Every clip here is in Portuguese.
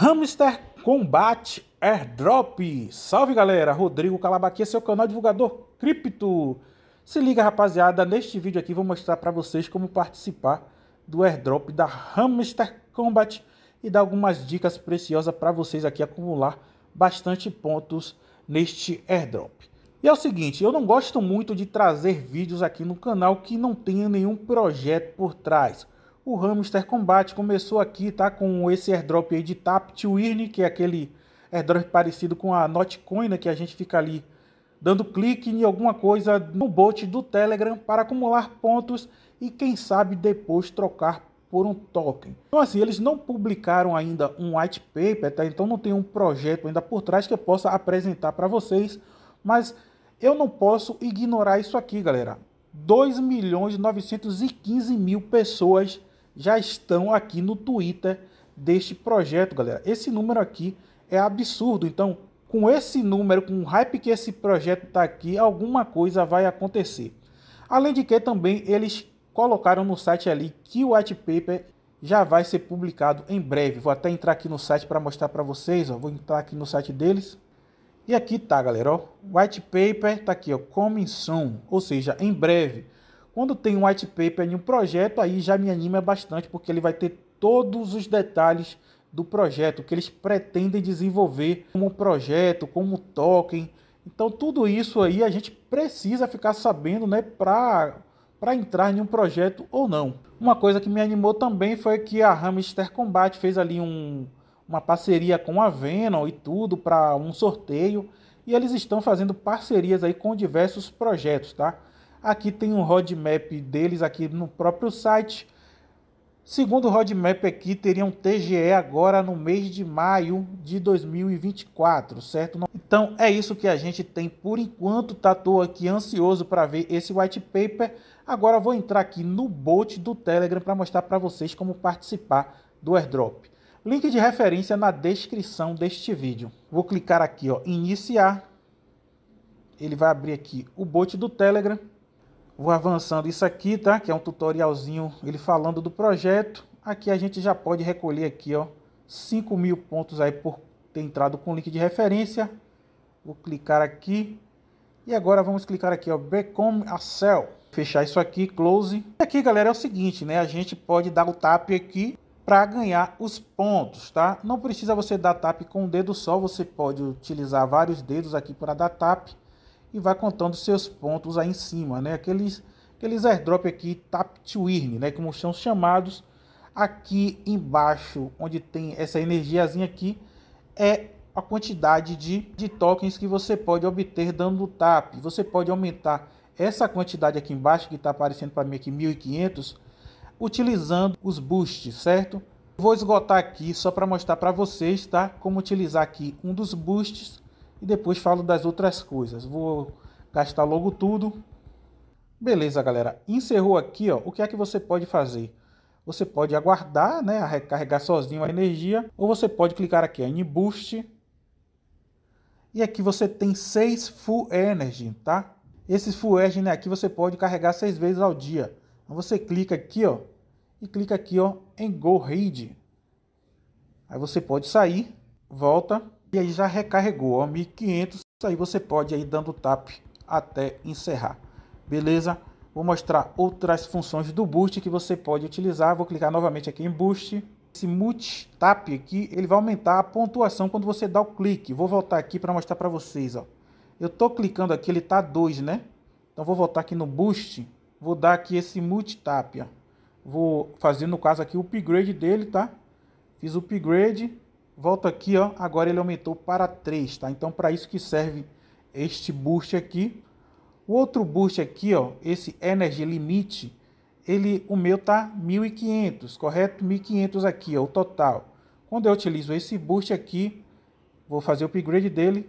Hamster Combat Airdrop. Salve galera, Rodrigo Calabaqui, seu é canal divulgador cripto. Se liga rapaziada, neste vídeo aqui vou mostrar para vocês como participar do airdrop da Hamster Combat e dar algumas dicas preciosas para vocês aqui acumular bastante pontos neste airdrop. E é o seguinte, eu não gosto muito de trazer vídeos aqui no canal que não tenha nenhum projeto por trás o Hamster Combate começou aqui, tá? Com esse airdrop aí de Tap to Earn, que é aquele airdrop parecido com a Notcoin, né? Que a gente fica ali dando clique em alguma coisa no bot do Telegram para acumular pontos e quem sabe depois trocar por um token. Então assim, eles não publicaram ainda um white paper, tá? Então não tem um projeto ainda por trás que eu possa apresentar para vocês, mas eu não posso ignorar isso aqui, galera. 2 milhões e 915 mil pessoas já estão aqui no Twitter deste projeto, galera. Esse número aqui é absurdo. Então, com esse número, com o hype que esse projeto está aqui, alguma coisa vai acontecer. Além de que também eles colocaram no site ali que o white paper já vai ser publicado em breve. Vou até entrar aqui no site para mostrar para vocês. Ó. Vou entrar aqui no site deles. E aqui tá, galera. Ó. White paper tá aqui, ó. Coming soon, ou seja, em breve. Quando tem um white paper em um projeto, aí já me anima bastante, porque ele vai ter todos os detalhes do projeto, que eles pretendem desenvolver como projeto, como token. Então, tudo isso aí a gente precisa ficar sabendo né, para entrar em um projeto ou não. Uma coisa que me animou também foi que a Hamster Combat fez ali um, uma parceria com a Venom e tudo para um sorteio. E eles estão fazendo parcerias aí com diversos projetos, tá? Aqui tem um roadmap deles aqui no próprio site. Segundo o roadmap aqui, teriam TGE agora no mês de maio de 2024, certo? Então é isso que a gente tem por enquanto, tá? Tô aqui ansioso para ver esse white paper. Agora vou entrar aqui no bot do Telegram para mostrar para vocês como participar do airdrop. Link de referência na descrição deste vídeo. Vou clicar aqui, ó, iniciar. Ele vai abrir aqui o bot do Telegram. Vou avançando isso aqui, tá? Que é um tutorialzinho, ele falando do projeto. Aqui a gente já pode recolher aqui, ó, 5 mil pontos aí por ter entrado com o link de referência. Vou clicar aqui. E agora vamos clicar aqui, ó, Become a Cell. Fechar isso aqui, close. E aqui, galera, é o seguinte, né? A gente pode dar o tap aqui para ganhar os pontos, tá? Não precisa você dar tap com um dedo só, você pode utilizar vários dedos aqui para dar tap e vai contando seus pontos aí em cima, né? Aqueles, aqueles airdrop aqui, tap to earn, né? Como são chamados aqui embaixo, onde tem essa energiazinha aqui, é a quantidade de, de tokens que você pode obter dando o tap. Você pode aumentar essa quantidade aqui embaixo, que está aparecendo para mim aqui, 1500, utilizando os boosts, certo? Vou esgotar aqui só para mostrar para vocês, tá? Como utilizar aqui um dos boosts e depois falo das outras coisas. Vou gastar logo tudo. Beleza, galera. Encerrou aqui, ó. O que é que você pode fazer? Você pode aguardar, né, a recarregar sozinho a energia, ou você pode clicar aqui em Boost. E aqui você tem 6 Full Energy, tá? Esses Full Energy né, aqui você pode carregar 6 vezes ao dia. Então você clica aqui, ó, e clica aqui, ó, em Go Read. Aí você pode sair, volta e aí já recarregou, ó, 1500. Aí você pode ir dando tap até encerrar. Beleza? Vou mostrar outras funções do Boost que você pode utilizar. Vou clicar novamente aqui em Boost. Esse multi-tap aqui, ele vai aumentar a pontuação quando você dá o clique. Vou voltar aqui para mostrar para vocês, ó. Eu tô clicando aqui, ele tá 2, né? Então vou voltar aqui no Boost, vou dar aqui esse multi-tap, ó. Vou fazer, no caso aqui, o upgrade dele, tá? Fiz o upgrade, volto aqui, ó, agora ele aumentou para 3, tá? Então, para isso que serve este boost aqui. O outro boost aqui, ó, esse Energy limite ele, o meu tá 1.500, correto? 1.500 aqui, ó, o total. Quando eu utilizo esse boost aqui, vou fazer o upgrade dele,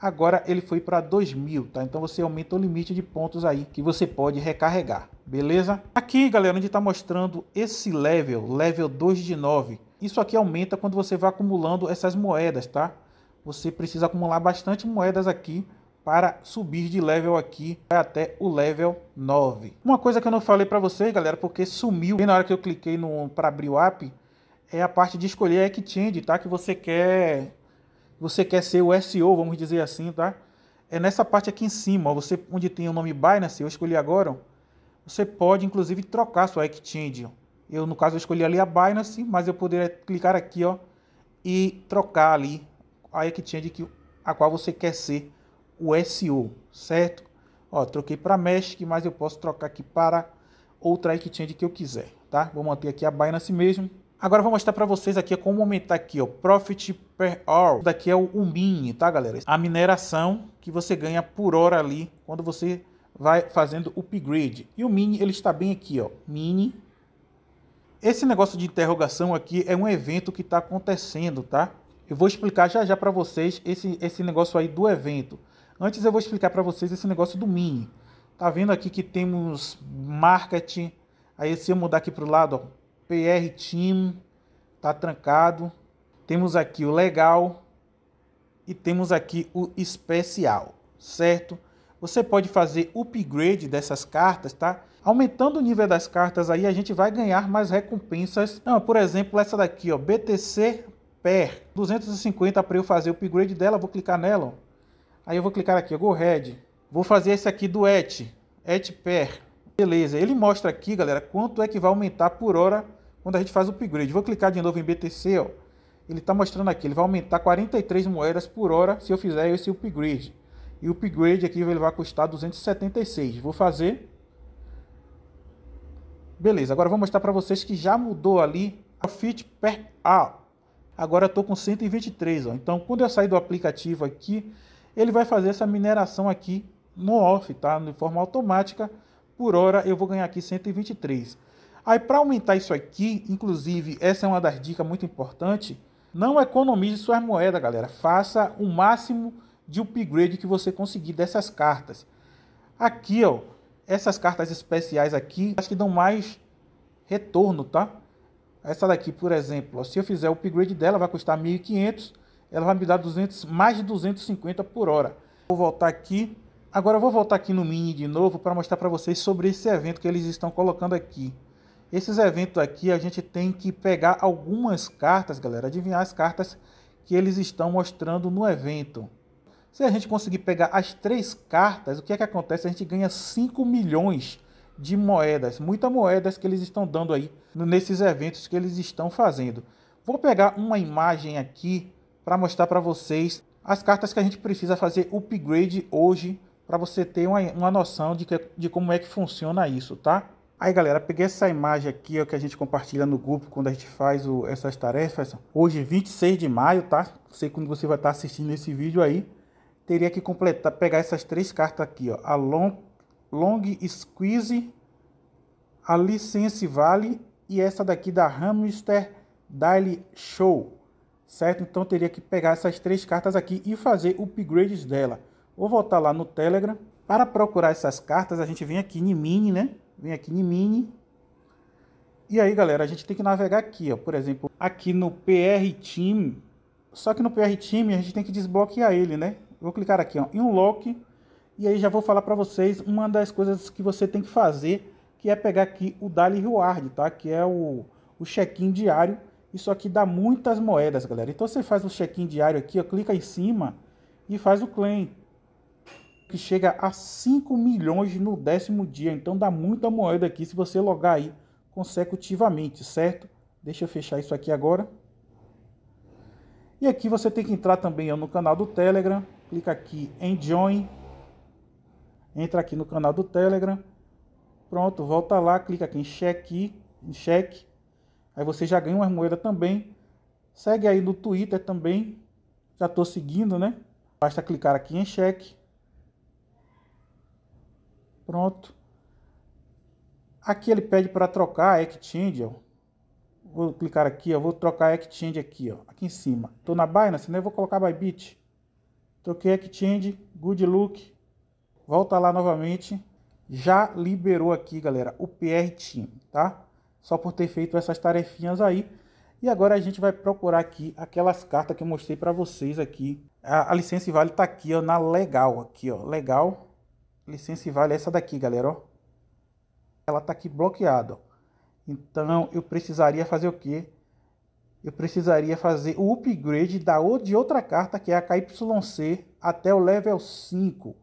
agora ele foi para 2000, tá? Então você aumenta o limite de pontos aí que você pode recarregar, beleza? Aqui, galera, onde está mostrando esse level, level 2 de 9, isso aqui aumenta quando você vai acumulando essas moedas, tá? Você precisa acumular bastante moedas aqui para subir de level aqui até o level 9. Uma coisa que eu não falei para vocês, galera, porque sumiu bem na hora que eu cliquei no para abrir o app, é a parte de escolher a exchange, tá? Que você quer você quer ser o SEO, vamos dizer assim, tá? É nessa parte aqui em cima, você onde tem o nome Binance, eu escolhi agora, você pode inclusive trocar sua exchange. Eu, no caso, escolhi ali a Binance, mas eu poderia clicar aqui ó, e trocar ali a exchange que, a qual você quer ser o SEO, certo? Ó, troquei para Mesh, mas eu posso trocar aqui para outra exchange que eu quiser, tá? Vou manter aqui a Binance mesmo. Agora vou mostrar para vocês aqui como aumentar aqui, ó, Profit per Hour. Daqui é o, o mini, tá, galera? A mineração que você ganha por hora ali quando você vai fazendo upgrade. E o mini, ele está bem aqui, ó, mini esse negócio de interrogação aqui é um evento que está acontecendo, tá? Eu vou explicar já já para vocês esse, esse negócio aí do evento. Antes eu vou explicar para vocês esse negócio do mini. Tá vendo aqui que temos marketing. Aí se eu mudar aqui para o lado, ó, PR Team, tá trancado. Temos aqui o legal e temos aqui o especial, certo? Você pode fazer upgrade dessas cartas, tá? Aumentando o nível das cartas aí, a gente vai ganhar mais recompensas. Não, por exemplo, essa daqui, ó, BTC PER 250 para eu fazer o upgrade dela, vou clicar nela. Ó. Aí eu vou clicar aqui, ó, Go Red. Vou fazer esse aqui do ET, ET PER. Beleza, ele mostra aqui, galera, quanto é que vai aumentar por hora quando a gente faz o upgrade. Vou clicar de novo em BTC, ó. Ele está mostrando aqui, ele vai aumentar 43 moedas por hora se eu fizer esse upgrade. E o upgrade aqui ele vai custar 276. Vou fazer. Beleza, agora vou mostrar para vocês que já mudou ali a fit per A. Agora eu estou com 123. Ó. Então, quando eu sair do aplicativo aqui, ele vai fazer essa mineração aqui no off, tá? De forma automática. Por hora eu vou ganhar aqui 123. Aí para aumentar isso aqui, inclusive, essa é uma das dicas muito importante, não economize suas moedas, galera. Faça o máximo de upgrade que você conseguir dessas cartas. Aqui, ó, essas cartas especiais aqui, acho que dão mais retorno, tá? Essa daqui, por exemplo, ó, se eu fizer o upgrade dela, vai custar 1.500, ela vai me dar 200, mais de 250 por hora. Vou voltar aqui. Agora eu vou voltar aqui no Mini de novo para mostrar para vocês sobre esse evento que eles estão colocando aqui. Esses eventos aqui a gente tem que pegar algumas cartas, galera, adivinhar as cartas que eles estão mostrando no evento. Se a gente conseguir pegar as três cartas, o que é que acontece? A gente ganha 5 milhões de moedas, muitas moedas que eles estão dando aí nesses eventos que eles estão fazendo. Vou pegar uma imagem aqui para mostrar para vocês as cartas que a gente precisa fazer upgrade hoje para você ter uma, uma noção de, que, de como é que funciona isso, tá? Aí galera, peguei essa imagem aqui ó, que a gente compartilha no grupo quando a gente faz o, essas tarefas. Hoje, 26 de maio, tá? Sei quando você vai estar tá assistindo esse vídeo aí teria que completar, pegar essas três cartas aqui, ó, a long, long Squeeze, a License Vale e essa daqui da Hamster Daily Show, certo? Então teria que pegar essas três cartas aqui e fazer upgrades dela. Vou voltar lá no Telegram. Para procurar essas cartas, a gente vem aqui em Mini, né? Vem aqui em Mini. E aí, galera, a gente tem que navegar aqui, ó. Por exemplo, aqui no PR Team. Só que no PR Team a gente tem que desbloquear ele, né? Vou clicar aqui ó, em Unlock e aí já vou falar para vocês uma das coisas que você tem que fazer, que é pegar aqui o Daily Reward, tá? Que é o, o check-in diário. Isso aqui dá muitas moedas, galera. Então você faz o check-in diário aqui, ó, clica em cima e faz o claim. Que chega a 5 milhões no décimo dia. Então dá muita moeda aqui se você logar aí consecutivamente, certo? Deixa eu fechar isso aqui agora. E aqui você tem que entrar também ó, no canal do Telegram, clica aqui em Join, entra aqui no canal do Telegram, pronto, volta lá, clica aqui em cheque, em cheque, aí você já ganha umas moedas também, segue aí no Twitter também, já estou seguindo, né? Basta clicar aqui em cheque, pronto. Aqui ele pede para trocar a exchange, ó. Vou clicar aqui, eu vou trocar a exchange aqui, ó, aqui em cima. Tô na Binance, né? Vou colocar Bybit. Troquei Exchange, Good Look. Volta lá novamente. Já liberou aqui, galera, o PR Team, tá? Só por ter feito essas tarefinhas aí. E agora a gente vai procurar aqui aquelas cartas que eu mostrei para vocês aqui. A, a licença e vale tá aqui, ó, na legal aqui, ó. Legal. Licença e vale é essa daqui, galera, ó. Ela tá aqui bloqueada, ó. Então eu precisaria fazer o quê? eu precisaria fazer o upgrade da, de outra carta, que é a KYC, até o level 5,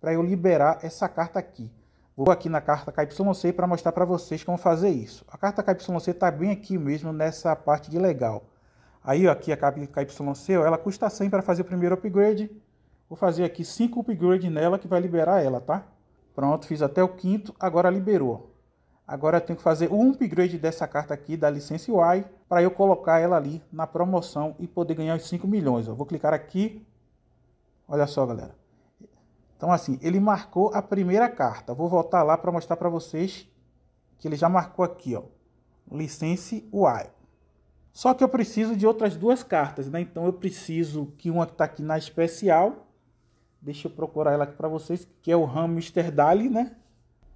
para eu liberar essa carta aqui. Vou aqui na carta KYC para mostrar para vocês como fazer isso. A carta KYC está bem aqui mesmo, nessa parte de legal. Aí ó, aqui a KYC, ó, ela custa 100 para fazer o primeiro upgrade. Vou fazer aqui 5 upgrades nela que vai liberar ela, tá? Pronto, fiz até o quinto, agora liberou. Agora eu tenho que fazer um upgrade dessa carta aqui da licença UI para eu colocar ela ali na promoção e poder ganhar os 5 milhões. Eu vou clicar aqui. Olha só, galera. Então assim, ele marcou a primeira carta. Vou voltar lá para mostrar para vocês que ele já marcou aqui, ó. Licença UI. Só que eu preciso de outras duas cartas, né? Então eu preciso que uma que está aqui na especial. Deixa eu procurar ela aqui para vocês, que é o Ram Mr. Dali, né?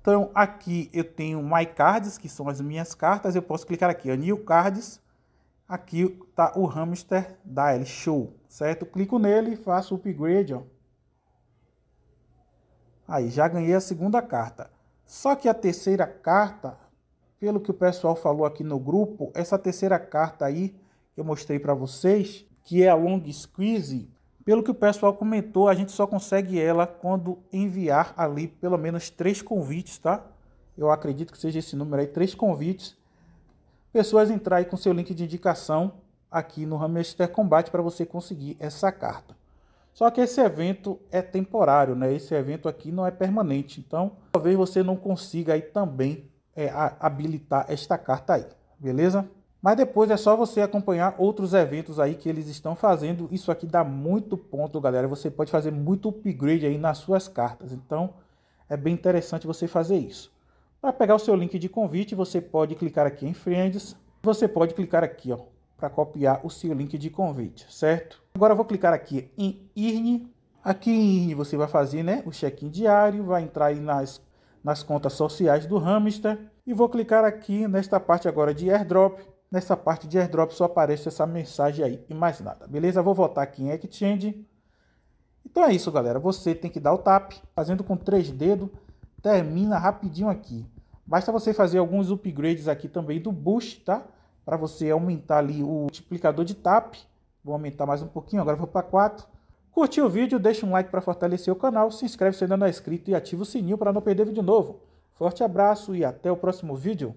Então aqui eu tenho My Cards, que são as minhas cartas. Eu posso clicar aqui, ó, New Cards. Aqui está o hamster da Show, certo? clico nele e faço o upgrade, ó. Aí já ganhei a segunda carta. Só que a terceira carta, pelo que o pessoal falou aqui no grupo, essa terceira carta aí que eu mostrei para vocês, que é a Long Squeeze, pelo que o pessoal comentou, a gente só consegue ela quando enviar ali pelo menos três convites, tá? Eu acredito que seja esse número aí, três convites. Pessoas entrarem com seu link de indicação aqui no Hamster Combate para você conseguir essa carta. Só que esse evento é temporário, né? Esse evento aqui não é permanente, então talvez você não consiga aí também é, habilitar esta carta aí, beleza? Mas depois é só você acompanhar outros eventos aí que eles estão fazendo. Isso aqui dá muito ponto, galera. Você pode fazer muito upgrade aí nas suas cartas. Então é bem interessante você fazer isso. Para pegar o seu link de convite, você pode clicar aqui em Friends. Você pode clicar aqui, ó, para copiar o seu link de convite, certo? Agora eu vou clicar aqui em IRN. Aqui em IRN você vai fazer, né, o check-in diário, vai entrar aí nas nas contas sociais do Hamster e vou clicar aqui nesta parte agora de AirDrop nessa parte de airdrop só aparece essa mensagem aí e mais nada. Beleza? Vou voltar aqui em Exchange. Então é isso, galera. Você tem que dar o tap, fazendo com três dedos, termina rapidinho aqui. Basta você fazer alguns upgrades aqui também do boost, tá? Para você aumentar ali o multiplicador de tap. Vou aumentar mais um pouquinho, agora vou para 4. Curtiu o vídeo? Deixa um like para fortalecer o canal, se inscreve se ainda não é inscrito e ativa o sininho para não perder vídeo novo. Forte abraço e até o próximo vídeo.